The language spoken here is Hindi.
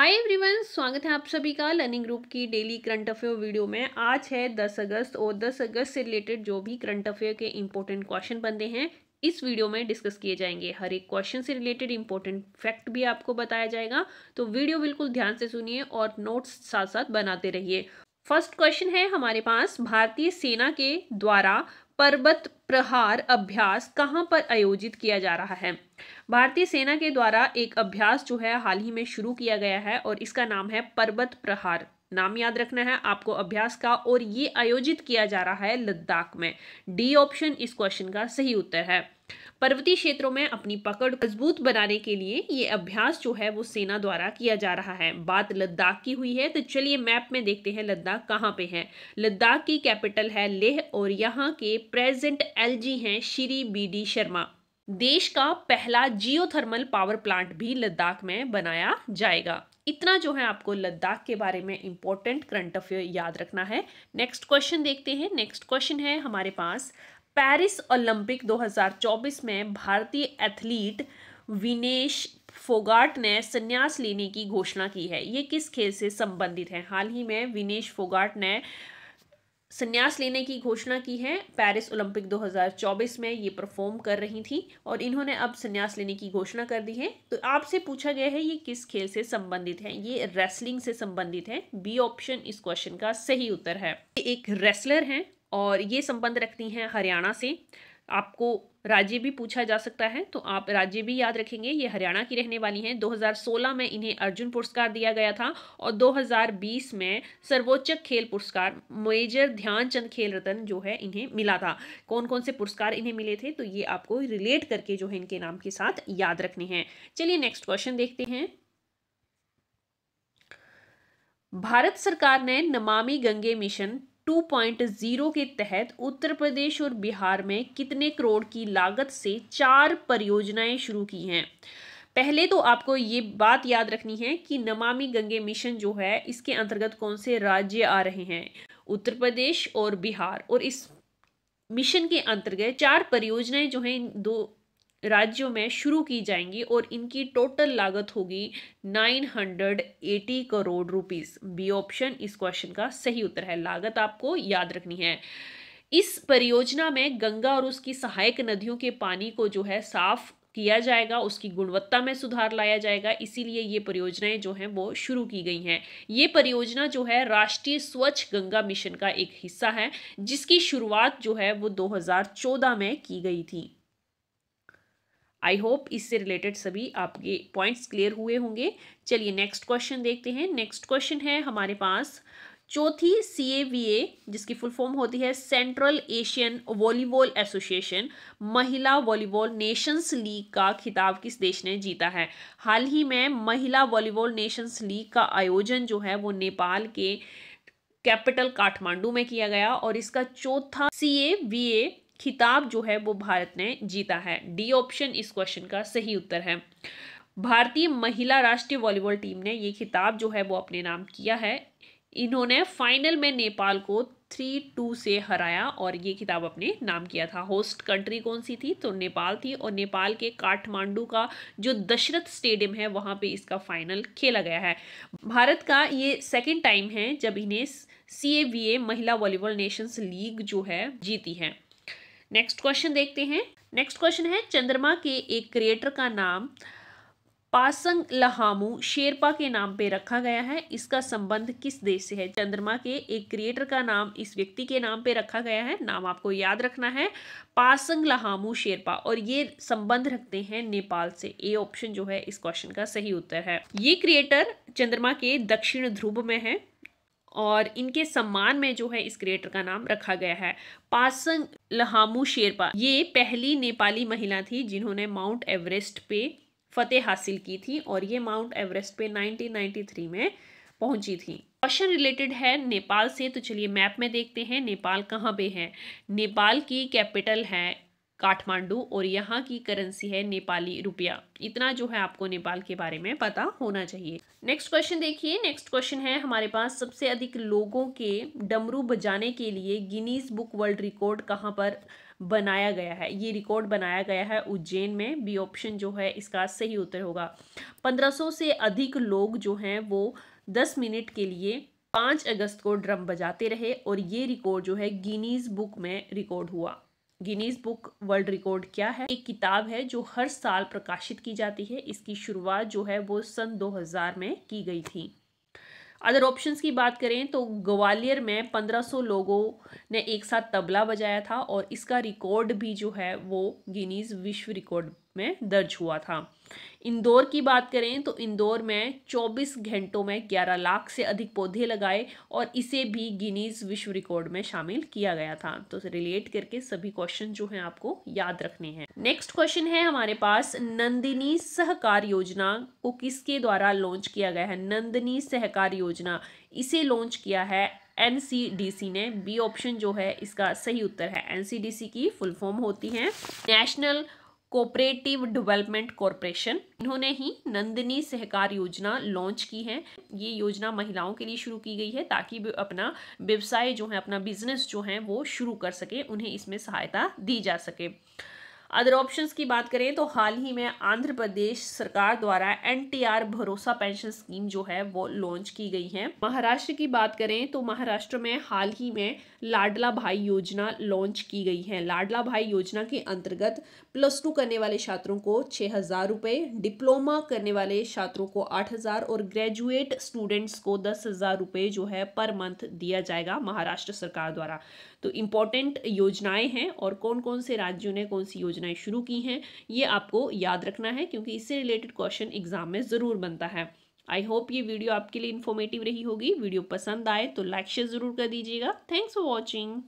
हाय एवरीवन स्वागत है आप सभी का लर्निंग ग्रुप की डेली करंट अफेयर वीडियो में आज है 10 अगस्त और 10 अगस्त से रिलेटेड जो भी करंट अफेयर के इंपॉर्टेंट क्वेश्चन बनते हैं इस वीडियो में डिस्कस किए जाएंगे हर एक क्वेश्चन से रिलेटेड इंपॉर्टेंट फैक्ट भी आपको बताया जाएगा तो वीडियो बिल्कुल ध्यान से सुनिए और नोट्स साथ साथ बनाते रहिए फर्स्ट क्वेश्चन है हमारे पास भारतीय सेना के द्वारा पर्वत प्रहार अभ्यास कहाँ पर आयोजित किया जा रहा है भारतीय सेना के द्वारा एक अभ्यास जो है हाल ही में शुरू किया गया है और इसका नाम है पर्वत प्रहार नाम याद रखना है आपको अभ्यास का और ये आयोजित किया जा रहा है लद्दाख में डी ऑप्शन इस क्वेश्चन का सही उत्तर है पर्वतीय क्षेत्रों में अपनी पकड़ मजबूत बनाने के लिए ये अभ्यास जो है वो सेना द्वारा किया जा रहा है बात लद्दाख की हुई है तो चलिए मैप में देखते हैं लद्दाख कहाँ पे है लद्दाख की कैपिटल है लेह और यहाँ के प्रेजेंट एलजी हैं श्री बीडी शर्मा देश का पहला जियोथर्मल पावर प्लांट भी लद्दाख में बनाया जाएगा इतना जो है आपको लद्दाख के बारे में इंपॉर्टेंट करंट अफेयर याद रखना है नेक्स्ट क्वेश्चन देखते हैं नेक्स्ट क्वेश्चन है हमारे पास पेरिस ओलंपिक 2024 में भारतीय एथलीट विनेश फोगाट ने संन्यास लेने की घोषणा की है ये किस खेल से संबंधित है हाल ही में विनेश फोगाट ने संन्यास लेने की घोषणा की है पेरिस ओलंपिक 2024 में ये परफॉर्म कर रही थी और इन्होंने अब संन्यास लेने की घोषणा कर दी है तो आपसे पूछा गया है ये किस खेल से संबंधित है ये रेसलिंग से संबंधित है बी ऑप्शन इस क्वेश्चन का सही उत्तर है एक रेसलर हैं और ये संबंध रखती हैं हरियाणा से आपको राज्य भी पूछा जा सकता है तो आप राज्य भी याद रखेंगे ये हरियाणा की रहने वाली हैं 2016 में इन्हें अर्जुन पुरस्कार दिया गया था और 2020 में सर्वोच्च खेल पुरस्कार मेजर ध्यानचंद खेल रत्न जो है इन्हें मिला था कौन कौन से पुरस्कार इन्हें मिले थे तो ये आपको रिलेट करके जो है इनके नाम के साथ याद रखने हैं चलिए नेक्स्ट क्वेश्चन देखते हैं भारत सरकार ने नमामि गंगे मिशन 2.0 के तहत उत्तर प्रदेश और बिहार में कितने करोड़ की लागत से चार परियोजनाएं शुरू की हैं पहले तो आपको ये बात याद रखनी है कि नमामि गंगे मिशन जो है इसके अंतर्गत कौन से राज्य आ रहे हैं उत्तर प्रदेश और बिहार और इस मिशन के अंतर्गत चार परियोजनाएं जो हैं दो राज्यों में शुरू की जाएंगी और इनकी टोटल लागत होगी 980 करोड़ रुपीस बी ऑप्शन इस क्वेश्चन का सही उत्तर है लागत आपको याद रखनी है इस परियोजना में गंगा और उसकी सहायक नदियों के पानी को जो है साफ किया जाएगा उसकी गुणवत्ता में सुधार लाया जाएगा इसीलिए ये परियोजनाएं जो हैं वो शुरू की गई हैं ये परियोजना जो है राष्ट्रीय स्वच्छ गंगा मिशन का एक हिस्सा है जिसकी शुरुआत जो है वो 2014 में की गई थी आई होप इससे रिलेटेड सभी आपके पॉइंट्स क्लियर हुए होंगे चलिए नेक्स्ट क्वेश्चन देखते हैं नेक्स्ट क्वेश्चन है हमारे पास चौथी सी ए वी ए जिसकी फुल फॉर्म होती है सेंट्रल एशियन वॉलीबॉल एसोसिएशन महिला वॉलीबॉल नेशंस लीग का खिताब किस देश ने जीता है हाल ही में महिला वॉलीबॉल नेशंस लीग का आयोजन जो है वो नेपाल के कैपिटल काठमांडू में किया गया और इसका चौथा सी ए वी ए खिताब जो है वो भारत ने जीता है डी ऑप्शन इस क्वेश्चन का सही उत्तर है भारतीय महिला राष्ट्रीय वॉलीबॉल टीम ने ये खिताब जो है वो अपने नाम किया है इन्होंने फाइनल में नेपाल को थ्री टू से हराया और ये किताब अपने नाम किया था होस्ट कंट्री कौन सी थी तो नेपाल थी और नेपाल के काठमांडू का जो दशरथ स्टेडियम है वहाँ पे इसका फाइनल खेला गया है भारत का ये सेकेंड टाइम है जब इन्हें सी महिला वॉलीबॉल नेशंस लीग जो है जीती है नेक्स्ट क्वेश्चन देखते हैं नेक्स्ट क्वेश्चन है चंद्रमा के एक क्रिएटर का नाम पासंग लहामू शेरपा के नाम पे रखा गया है इसका संबंध किस देश से है चंद्रमा के एक क्रिएटर का नाम इस व्यक्ति के नाम पे रखा गया है नाम आपको याद रखना है पासंग लहामू शेरपा और ये संबंध रखते हैं नेपाल से ए ऑप्शन जो है इस क्वेश्चन का सही उत्तर है ये क्रिएटर चंद्रमा के दक्षिण ध्रुव में है और इनके सम्मान में जो है इस क्रिएटर का नाम रखा गया है पासंग लहामू शेरपा ये पहली नेपाली महिला थी जिन्होंने माउंट एवरेस्ट पे फतेह हासिल की थी और ये माउंट एवरेस्ट पे 1993 में पहुंची थी क्वेश्चन रिलेटेड है नेपाल से तो चलिए मैप में देखते हैं नेपाल कहाँ पे है नेपाल की कैपिटल है काठमांडू और यहाँ की करेंसी है नेपाली रुपया इतना जो है आपको नेपाल के बारे में पता होना चाहिए नेक्स्ट क्वेश्चन देखिए नेक्स्ट क्वेश्चन है हमारे पास सबसे अधिक लोगों के डमरू बजाने के लिए गिनीज बुक वर्ल्ड रिकॉर्ड कहाँ पर बनाया गया है ये रिकॉर्ड बनाया गया है उज्जैन में बी ऑप्शन जो है इसका सही उत्तर होगा पंद्रह से अधिक लोग जो हैं वो दस मिनट के लिए पाँच अगस्त को ड्रम बजाते रहे और ये रिकॉर्ड जो है गिनीज बुक में रिकॉर्ड हुआ गिनीज बुक वर्ल्ड रिकॉर्ड क्या है एक किताब है जो हर साल प्रकाशित की जाती है इसकी शुरुआत जो है वो सन 2000 में की गई थी अदर ऑप्शंस की बात करें तो ग्वालियर में 1500 लोगों ने एक साथ तबला बजाया था और इसका रिकॉर्ड भी जो है वो गिनीज विश्व रिकॉर्ड में दर्ज हुआ था इंदौर की बात करें तो इंदौर में 24 घंटों में 11 लाख से अधिक पौधे लगाए और इसे भी गिनीज विश्व रिकॉर्ड में शामिल किया गया था तो रिलेट करके सभी क्वेश्चन जो हैं आपको याद रखने हैं नेक्स्ट क्वेश्चन है हमारे पास नंदिनी सहकार योजना को किसके द्वारा लॉन्च किया गया है नंदिनी सहकार योजना इसे लॉन्च किया है एन ने बी ऑप्शन जो है इसका सही उत्तर है एनसीडीसी की फुल फॉर्म होती है नेशनल कोऑपरेटिव डेवलपमेंट कॉरपोरेशन इन्होंने ही नंदिनी सहकार योजना लॉन्च की है ये योजना महिलाओं के लिए शुरू की गई है ताकि वे अपना व्यवसाय जो है अपना बिजनेस जो है वो शुरू कर सके उन्हें इसमें सहायता दी जा सके अदर ऑप्शंस की बात करें तो हाल ही में आंध्र प्रदेश सरकार द्वारा एनटीआर भरोसा पेंशन स्कीम जो है वो लॉन्च की गई है महाराष्ट्र की बात करें तो महाराष्ट्र में हाल ही में लाडला भाई योजना लॉन्च की गई है लाडला भाई योजना के अंतर्गत प्लस टू करने वाले छात्रों को छः हज़ार रुपये डिप्लोमा करने वाले छात्रों को आठ हज़ार और ग्रेजुएट स्टूडेंट्स को दस हज़ार रुपये जो है पर मंथ दिया जाएगा महाराष्ट्र सरकार द्वारा तो इम्पोर्टेंट योजनाएं हैं और कौन कौन से राज्यों ने कौन सी योजना योजनाएं शुरू की हैं ये आपको याद रखना है क्योंकि इससे रिलेटेड क्वेश्चन एग्जाम में ज़रूर बनता है आई होप ये वीडियो आपके लिए इन्फॉर्मेटिव रही होगी वीडियो पसंद आए तो लाइक शेयर ज़रूर कर दीजिएगा थैंक्स फॉर वॉचिंग